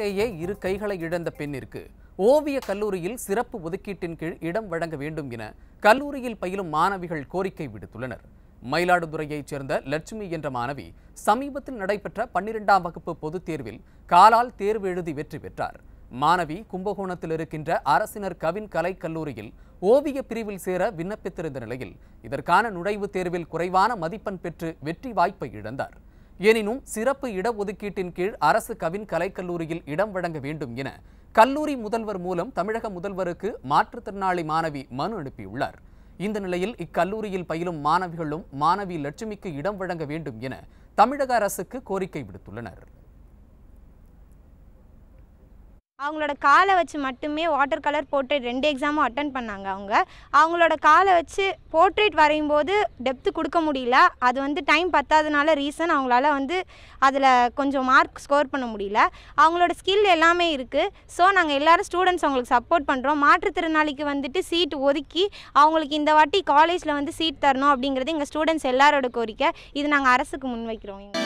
வயதிலேயே இரு கைகளை இழந்த பெண்ணிற்கு ஓவிய கல்லூரியில் சிறப்பு ஒதுக்கீட்டின் கீழ் இடம் வழங்க வேண்டும் என கல்லூரியில் பயிலும் மாணவிகள் கோரிக்கை விடுத்துள்ளனர் மயிலாடுதுறையைச் சேர்ந்த லட்சுமி என்ற மாணவி சமீபத்தில் நடைபெற்ற பன்னிரெண்டாம் வகுப்பு பொதுத் தேர்வில் காலால் தேர்வு எழுதி வெற்றி பெற்றார் மாணவி கும்பகோணத்தில் இருக்கின்ற அரசினர் கவின் கலை கல்லூரியில் ஓவிய பிரிவில் சேர விண்ணப்பித்திருந்த நிலையில் இதற்கான நுழைவுத் தேர்வில் குறைவான மதிப்பெண் பெற்று வெற்றி வாய்ப்பை இழந்தார் எனினும் சிறப்பு இடஒதுக்கீட்டின் கீழ் அரசு கவின் கலைக்கல்லூரியில் இடம் வழங்க வேண்டும் என கல்லூரி முதல்வர் மூலம் தமிழக முதல்வருக்கு மாற்றுத்திறனாளி மாணவி மனு அனுப்பியுள்ளார் இந்த நிலையில் இக்கல்லூரியில் பயிலும் மாணவிகளும் மாணவி லட்சுமிக்கு இடம் வழங்க வேண்டும் என தமிழக அரசுக்கு கோரிக்கை விடுத்துள்ளனர் அவங்களோட காலை வச்சு மட்டுமே வாட்டர் கலர் போர்ட்ரேட் ரெண்டு எக்ஸாமும் அட்டன் பண்ணாங்க அவங்க அவங்களோட காலை வச்சு போர்ட்ரேட் வரையும் போது டெப்த்து கொடுக்க முடியல அது வந்து டைம் பத்தாதனால ரீசன் அவங்களால வந்து அதில் கொஞ்சம் மார்க் ஸ்கோர் பண்ண முடியல அவங்களோட ஸ்கில் எல்லாமே இருக்குது ஸோ நாங்கள் எல்லோரும் ஸ்டூடெண்ட்ஸ் அவங்களுக்கு சப்போர்ட் பண்ணுறோம் மாற்றுத்திறனாளிக்கு வந்துட்டு சீட் ஒதுக்கி அவங்களுக்கு இந்த வாட்டி காலேஜில் வந்து சீட் தரணும் அப்படிங்கிறது எங்கள் ஸ்டூடெண்ட்ஸ் எல்லாரோட கோரிக்கை இது நாங்கள் அரசுக்கு முன்வைக்கிறோம்